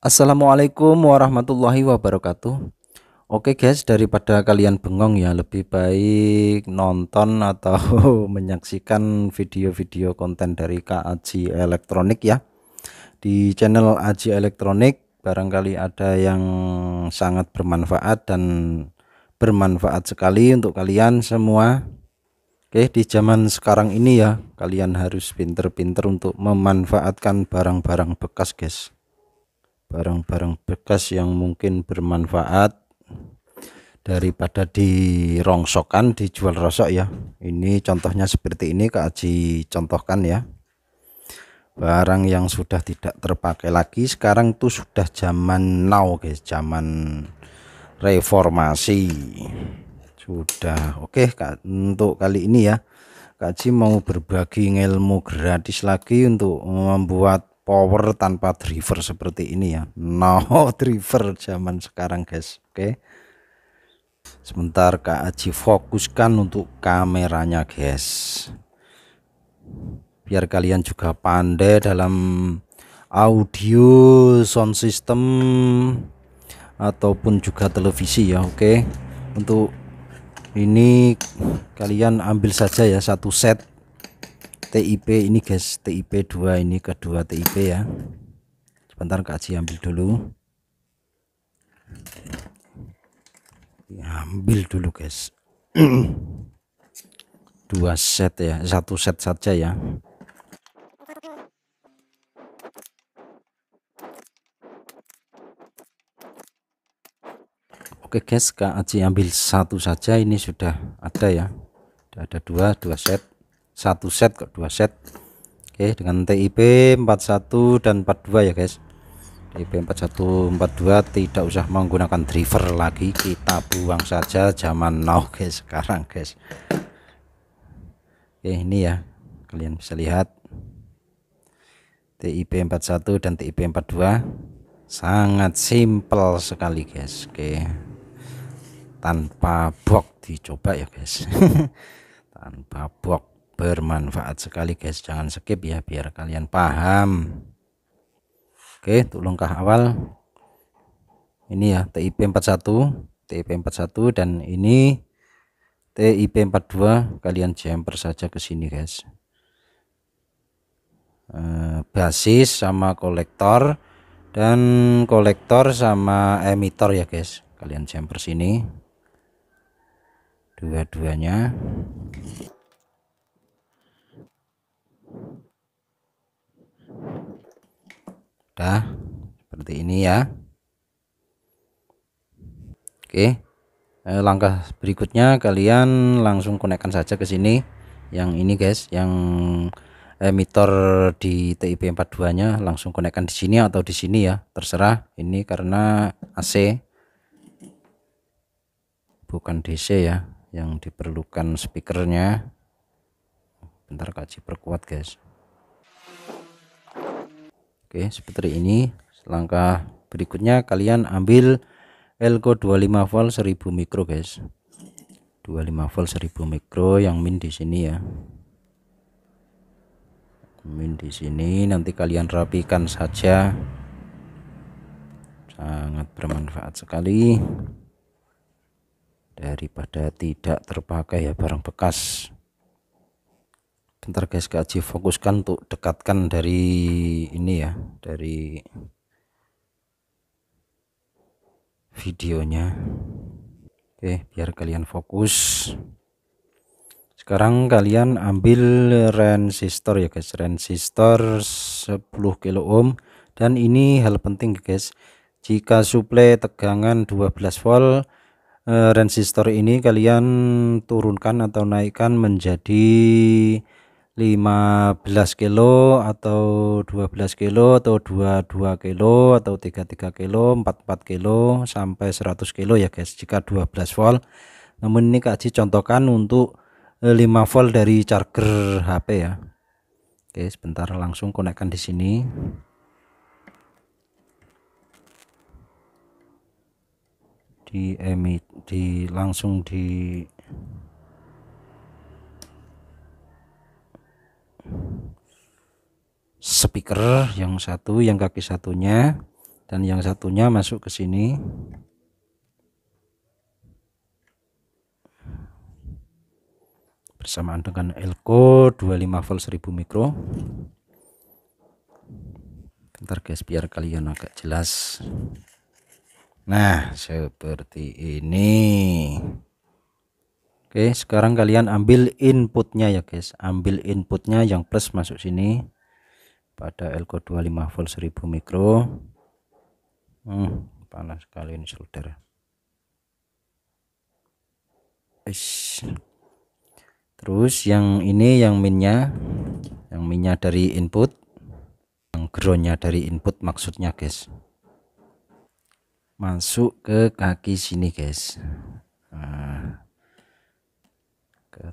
Assalamualaikum warahmatullahi wabarakatuh. Oke guys, daripada kalian bengong ya, lebih baik nonton atau menyaksikan video-video konten dari Kak Aji Elektronik ya. Di channel Aji Elektronik barangkali ada yang sangat bermanfaat dan bermanfaat sekali untuk kalian semua. Oke, di zaman sekarang ini ya, kalian harus pinter-pinter untuk memanfaatkan barang-barang bekas guys barang-barang bekas yang mungkin bermanfaat daripada rongsokan dijual rosok ya ini contohnya seperti ini Kak Aji contohkan ya barang yang sudah tidak terpakai lagi sekarang tuh sudah zaman now guys zaman reformasi sudah oke okay, Kak untuk kali ini ya Kak Aji mau berbagi ilmu gratis lagi untuk membuat power tanpa driver seperti ini ya no driver zaman sekarang guys oke okay. sebentar Kak Aji fokuskan untuk kameranya guys biar kalian juga pandai dalam audio sound system ataupun juga televisi ya oke okay. untuk ini kalian ambil saja ya satu set TIP ini guys TIP 2 ini kedua TIP ya sebentar Kak Ji ambil dulu ambil dulu guys dua set ya satu set saja ya Oke guys Kak Aji ambil satu saja ini sudah ada ya sudah ada dua dua set satu set ke dua set oke dengan TIP 41 dan 42 ya guys TIP 41 42 tidak usah menggunakan driver lagi kita buang saja zaman now guys sekarang guys oke ini ya kalian bisa lihat TIP 41 dan TIP 42 sangat simpel sekali guys oke tanpa box dicoba ya guys tanpa box bermanfaat sekali guys jangan skip ya biar kalian paham oke untuk langkah awal ini ya TIP 41 TIP 41 dan ini TIP 42 kalian jumper saja ke sini guys eh, basis sama kolektor dan kolektor sama emitor ya guys kalian jumper sini dua-duanya sudah seperti ini ya Oke eh, langkah berikutnya kalian langsung konekkan saja ke sini yang ini guys yang emitter di TIP42 nya langsung konekkan di sini atau di sini ya terserah ini karena AC bukan DC ya yang diperlukan speakernya bentar kaji perkuat guys Oke seperti ini langkah berikutnya kalian ambil elko 25 volt 1000 mikro guys 25 volt 1000 mikro yang min di sini ya min di sini nanti kalian rapikan saja sangat bermanfaat sekali daripada tidak terpakai ya barang bekas bentar guys kaji fokuskan untuk dekatkan dari ini ya dari videonya oke biar kalian fokus sekarang kalian ambil resistor ya guys resistor 10 kilo ohm dan ini hal penting guys jika suplai tegangan 12 volt eh, resistor ini kalian turunkan atau naikkan menjadi 15 kilo atau 12 kilo atau 22 kilo atau 33 kilo 44 kilo sampai 100 kilo ya guys jika 12 volt namun ini kaji contohkan untuk 5 eh, volt dari charger HP ya Oke sebentar langsung konekkan di sini di emit di langsung di speaker yang satu yang kaki satunya dan yang satunya masuk ke sini bersamaan dengan elko 25 volt 1000 mikro bentar guys biar kalian agak jelas nah seperti ini Oke, sekarang kalian ambil inputnya ya guys. Ambil inputnya yang plus masuk sini pada elko 25 volt 1000 mikro. Hmm, panas sekali ini solder. Terus yang ini yang minnya, yang minnya dari input, yang groundnya dari input maksudnya guys. Masuk ke kaki sini guys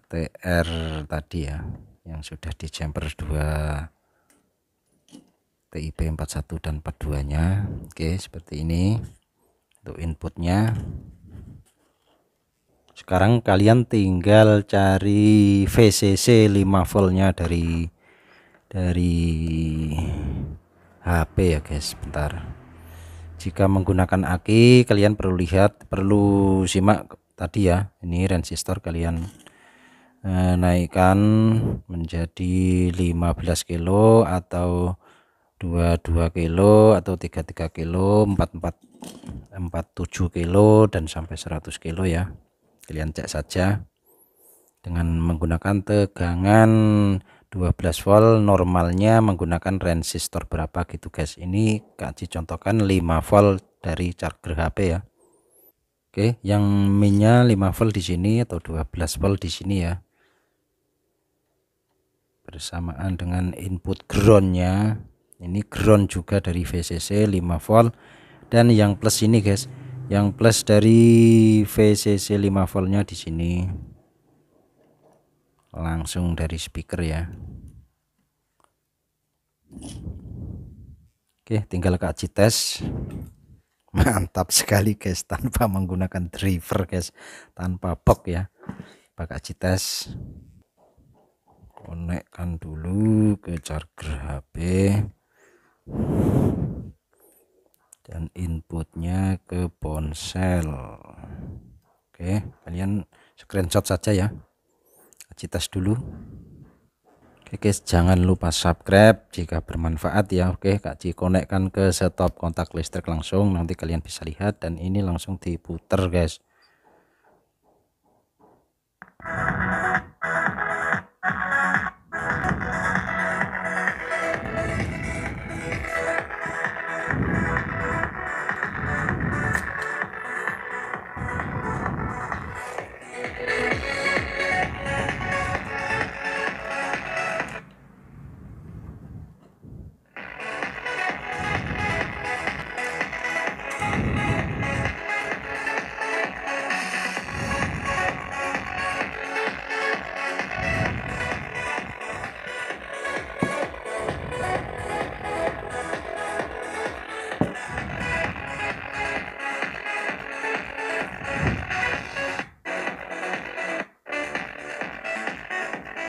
TR tadi ya yang sudah di jumper 2 TIP 41 dan 42 nya oke seperti ini untuk inputnya sekarang kalian tinggal cari VCC 5 volt nya dari dari HP ya guys bentar jika menggunakan aki kalian perlu lihat perlu simak tadi ya ini resistor kalian naikkan menjadi 15 kilo atau 22 kilo atau 33 kilo 44 47 kilo dan sampai 100 kilo ya kalian cek saja dengan menggunakan tegangan 12 volt normalnya menggunakan resistor berapa gitu guys ini kaji contohkan 5 volt dari charger HP ya Oke yang minnya 5 volt di sini atau 12 volt di sini ya bersamaan dengan input groundnya ini ground juga dari VCC 5 volt dan yang plus ini guys yang plus dari VCC 5 voltnya di sini langsung dari speaker ya Oke tinggal kaji tes mantap sekali guys tanpa menggunakan driver guys tanpa box ya pakai tes konekkan dulu ke charger HP dan inputnya ke ponsel oke kalian screenshot saja ya citas dulu oke guys jangan lupa subscribe jika bermanfaat ya oke Kak Ci konekkan ke setop kontak listrik langsung nanti kalian bisa lihat dan ini langsung diputer guys